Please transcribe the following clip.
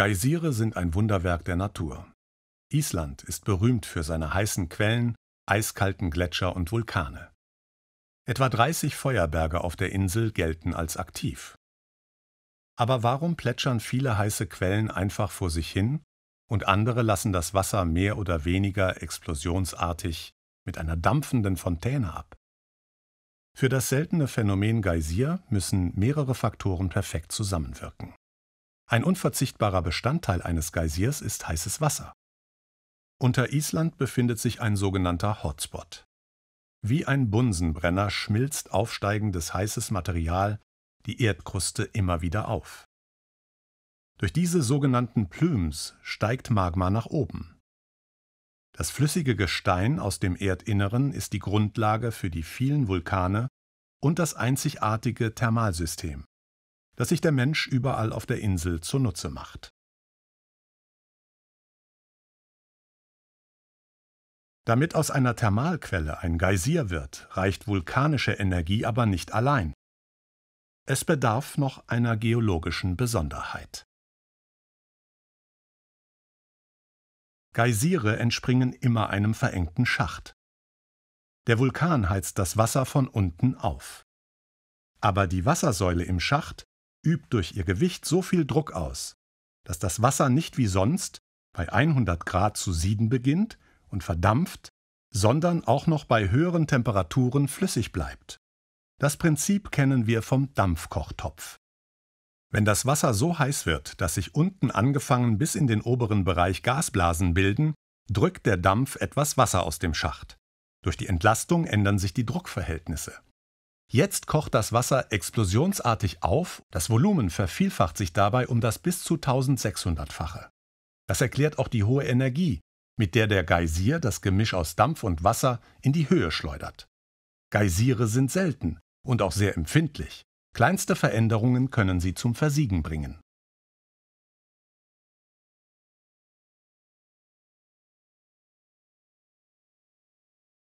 Geysire sind ein Wunderwerk der Natur. Island ist berühmt für seine heißen Quellen, eiskalten Gletscher und Vulkane. Etwa 30 Feuerberge auf der Insel gelten als aktiv. Aber warum plätschern viele heiße Quellen einfach vor sich hin und andere lassen das Wasser mehr oder weniger explosionsartig mit einer dampfenden Fontäne ab? Für das seltene Phänomen Geysir müssen mehrere Faktoren perfekt zusammenwirken. Ein unverzichtbarer Bestandteil eines Geysirs ist heißes Wasser. Unter Island befindet sich ein sogenannter Hotspot. Wie ein Bunsenbrenner schmilzt aufsteigendes heißes Material die Erdkruste immer wieder auf. Durch diese sogenannten Plumes steigt Magma nach oben. Das flüssige Gestein aus dem Erdinneren ist die Grundlage für die vielen Vulkane und das einzigartige Thermalsystem das sich der Mensch überall auf der Insel zunutze macht. Damit aus einer Thermalquelle ein Geysir wird, reicht vulkanische Energie aber nicht allein. Es bedarf noch einer geologischen Besonderheit. Geysire entspringen immer einem verengten Schacht. Der Vulkan heizt das Wasser von unten auf. Aber die Wassersäule im Schacht übt durch ihr Gewicht so viel Druck aus, dass das Wasser nicht wie sonst bei 100 Grad zu sieden beginnt und verdampft, sondern auch noch bei höheren Temperaturen flüssig bleibt. Das Prinzip kennen wir vom Dampfkochtopf. Wenn das Wasser so heiß wird, dass sich unten angefangen bis in den oberen Bereich Gasblasen bilden, drückt der Dampf etwas Wasser aus dem Schacht. Durch die Entlastung ändern sich die Druckverhältnisse. Jetzt kocht das Wasser explosionsartig auf, das Volumen vervielfacht sich dabei um das bis zu 1600-fache. Das erklärt auch die hohe Energie, mit der der Geysir das Gemisch aus Dampf und Wasser in die Höhe schleudert. Geysire sind selten und auch sehr empfindlich. Kleinste Veränderungen können sie zum Versiegen bringen.